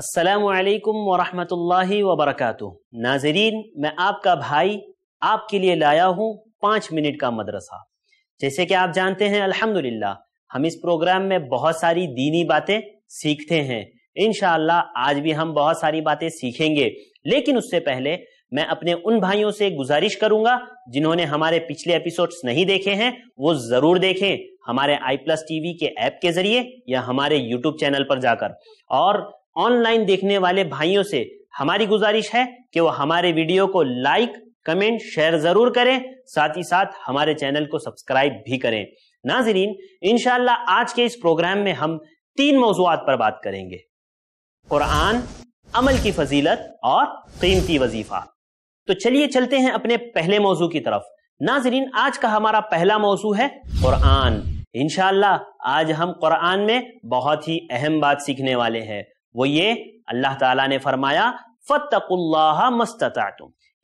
السلام علیکم ورحمۃ اللہ وبرکاتہ ناظرین میں آپ کا بھائی آپ کے لیے لایا ہوں پانچ منٹ کا مدرسہ جیسے کہ آپ جانتے ہیں الحمد ہم اس پروگرام میں بہت ساری دینی باتیں سیکھتے ہیں انشاءاللہ آج بھی ہم بہت ساری باتیں سیکھیں گے لیکن اس سے پہلے میں اپنے ان بھائیوں سے گزارش کروں گا جنہوں نے ہمارے پچھلے اپیسوڈ نہیں دیکھے ہیں وہ ضرور دیکھیں ہمارے آئی پلس ٹی وی کے ایپ کے ذریعے یا ہمارے یوٹیوب چینل پر جا کر اور آن لائن دیکھنے والے بھائیوں سے ہماری گزارش ہے کہ وہ ہمارے ویڈیو کو لائک کمنٹ شیئر ضرور کریں ساتھ ہی ساتھ ہمارے چینل کو سبسکرائب بھی کریں ناظرین انشاءاللہ آج کے اس پروگرام میں ہم تین موضوعات پر بات کریں گے قرآن عمل کی فضیلت اور قیمتی وظیفہ تو چلیے چلتے ہیں اپنے پہلے موضوع کی طرف ناظرین آج کا ہمارا پہلا موضوع ہے قرآن انشاءاللہ آج ہم قرآن میں بہت ہی اہم بات سیکھنے والے ہیں وہ یہ اللہ تعالیٰ نے فرمایا فتق اللہ مستطا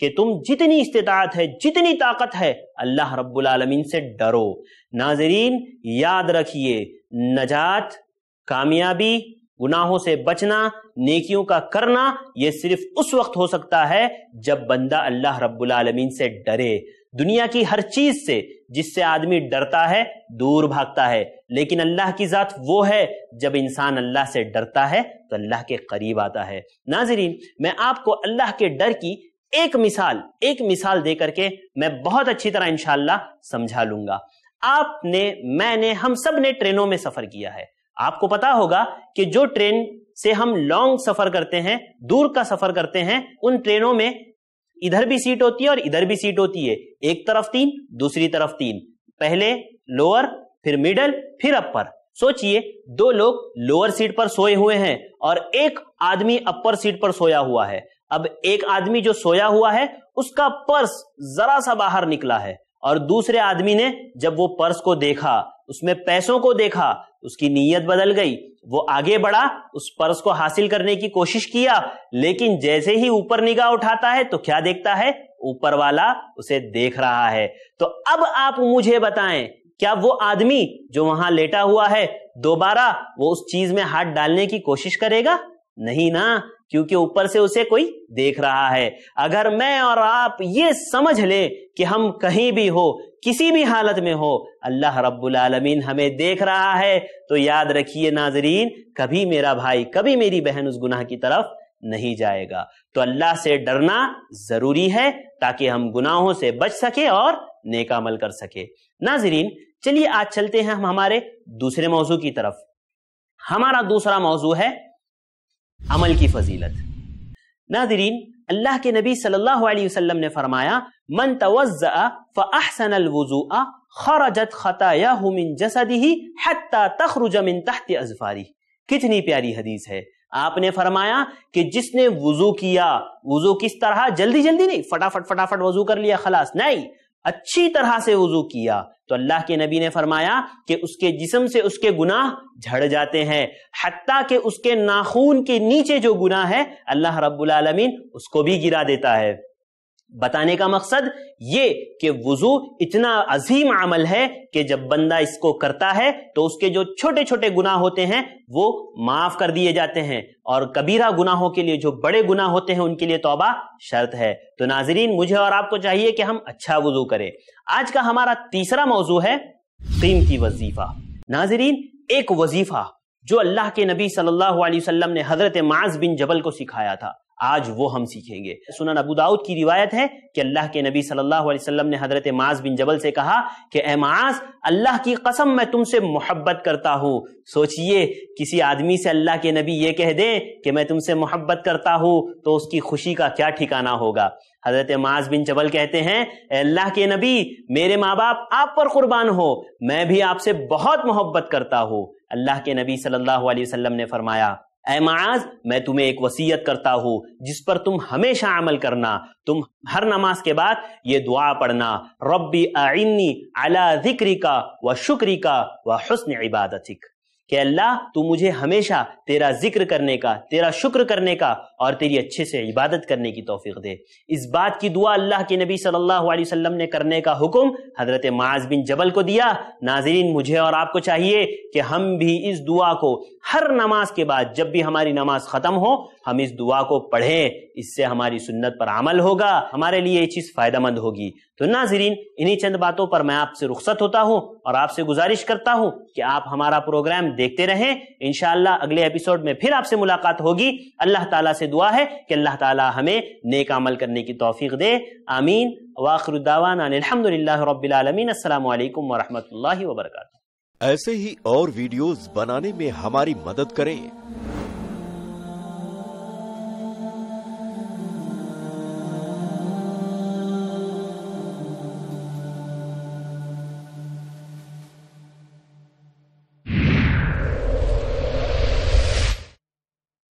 کہ تم جتنی استطاعت ہے جتنی طاقت ہے اللہ رب العالمین سے ڈرو ناظرین یاد رکھیے نجات کامیابی گناہوں سے بچنا نیکیوں کا کرنا یہ صرف اس وقت ہو سکتا ہے جب بندہ اللہ رب العالمین سے ڈرے دنیا کی ہر چیز سے جس سے آدمی ڈرتا ہے دور بھاگتا ہے لیکن اللہ کی ذات وہ ہے جب انسان اللہ سے ڈرتا ہے تو اللہ کے قریب آتا ہے ناظرین میں آپ کو اللہ کے ڈر کی ایک مثال ایک مثال دے کر کے میں بہت اچھی طرح انشاءاللہ سمجھا لوں گا آپ نے میں نے ہم سب نے ٹرینوں میں سفر کیا ہے آپ کو پتا ہوگا کہ جو ٹرین سے ہم لانگ سفر کرتے ہیں دور کا سفر کرتے ہیں ان ٹرینوں میں ادھر بھی سیٹ ہوتی ہے اور ادھر بھی سیٹ ہوتی ہے ایک طرف تین دوسری طرف تین پہلے لوور پھر مڈل پھر اپر سوچئے دو لوگ لوور سیٹ پر سوئے ہوئے ہیں اور ایک آدمی اپر سیٹ پر سویا ہوا ہے اب ایک آدمی جو سویا ہوا ہے اس کا پرس ذرا سا باہر نکلا ہے اور دوسرے آدمی نے جب وہ پرس کو دیکھا اس میں پیسوں کو دیکھا اس کی نیت بدل گئی وہ آگے بڑھا اس پرس کو حاصل کرنے کی کوشش کیا لیکن جیسے ہی اوپر نگاہ اٹھاتا ہے تو کیا دیکھتا ہے اوپر والا اسے دیکھ رہا ہے تو اب آپ مجھے بتائیں کیا وہ آدمی جو وہاں لیٹا ہوا ہے دوبارہ وہ اس چیز میں ہاتھ ڈالنے کی کوشش کرے گا نہیں نا کیونکہ اوپر سے اسے کوئی دیکھ رہا ہے اگر میں اور آپ یہ سمجھ لیں کہ ہم کہیں بھی ہو کسی بھی حالت میں ہو اللہ رب العالمین ہمیں دیکھ رہا ہے تو یاد رکھیے ناظرین کبھی میرا بھائی کبھی میری بہن اس گناہ کی طرف نہیں جائے گا تو اللہ سے ڈرنا ضروری ہے تاکہ ہم گناہوں سے بچ سکے اور نیک عمل کر سکے ناظرین چلیے آج چلتے ہیں ہم ہمارے دوسرے موضوع کی طرف ہمارا دوسرا موضوع ہے عمل کی فضیلت ناظرین اللہ کے نبی صلی اللہ علیہ وسلم نے فرمایا من توزع فاحسن الوضوء خرجت خطاياه من جسده حتى تخرج من تحت ازفاری کتنی پیاری حدیث ہے آپ نے فرمایا کہ جس نے وضو کیا وضو کس طرح جلدی جلدی نہیں فٹافٹ فٹافٹ وضو کر لیا خلاص نہیں اچھی طرح سے وضو کیا تو اللہ کے نبی نے فرمایا کہ اس کے جسم سے اس کے گناہ جھڑ جاتے ہیں حتیٰ کہ اس کے ناخون کے نیچے جو گناہ ہے اللہ رب العالمین اس کو بھی گرا دیتا ہے بتانے کا مقصد یہ کہ وضو اتنا عظیم عمل ہے کہ جب بندہ اس کو کرتا ہے تو اس کے جو چھوٹے چھوٹے گناہ ہوتے ہیں وہ معاف کر دیے جاتے ہیں اور کبیرہ گناہوں کے لیے جو بڑے گناہ ہوتے ہیں ان کے لیے توبہ شرط ہے تو ناظرین مجھے اور آپ کو چاہیے کہ ہم اچھا وضو کریں آج کا ہمارا تیسرا موضوع ہے قیمتی وظیفہ ناظرین ایک وظیفہ جو اللہ کے نبی صلی اللہ علیہ وسلم نے حضرت معاذ بن جبل کو سکھایا تھا آج وہ ہم سیکھیں گے سنن ابو داؤد کی روایت ہے کہ اللہ کے نبی صلی اللہ علیہ وسلم نے حضرت معاذ بن جبل سے کہا کہ اے معاذ اللہ کی قسم میں تم سے محبت کرتا ہوں سوچئے کسی آدمی سے اللہ کے نبی یہ کہہ دے کہ میں تم سے محبت کرتا ہوں تو اس کی خوشی کا کیا ٹھکانہ ہوگا حضرت معاذ بن جبل کہتے ہیں اے اللہ کے نبی میرے ماں باپ آپ پر قربان ہو میں بھی آپ سے بہت محبت کرتا ہوں اللہ کے نبی صلی اللہ علیہ وسلم نے فرمایا اے معاذ میں تمہیں ایک وسیعت کرتا ہوں جس پر تم ہمیشہ عمل کرنا تم ہر نماز کے بعد یہ دعا پڑھنا ربی اعنی علی ذکری کا و شکری کا و حسن عبادتک کہ اللہ تو مجھے ہمیشہ تیرا ذکر کرنے کا تیرا شکر کرنے کا اور تیری اچھے سے عبادت کرنے کی توفیق دے اس بات کی دعا اللہ کے نبی صلی اللہ علیہ وسلم نے کرنے کا حکم حضرت معاذ بن جبل کو دیا ناظرین مجھے اور آپ کو چاہیے کہ ہم بھی اس دعا کو ہر نماز کے بعد جب بھی ہماری نماز ختم ہو ہم اس دعا کو پڑھیں اس سے ہماری سنت پر عمل ہوگا ہمارے لیے یہ چیز فائدہ مند ہوگی تو ناظرین انہی چند باتوں پر میں آپ سے رخصت ہوتا ہوں اور آپ سے گزارش کرتا ہوں کہ آپ ہمارا پروگرام دیکھتے انشاءاللہ اگلے ایپیسوڈ میں اگلے اپیسوڈ میں ملاقات ہوگی اللہ تعالیٰ سے دعا ہے کہ اللہ تعالیٰ ہمیں نیک عمل کرنے کی توفیق دے آمین الحمدللہ رب العالمین السلام علیکم ورحمۃ اللہ وبرکاتہ ایسے ہی اور ویڈیوز بنانے میں ہماری مدد کریں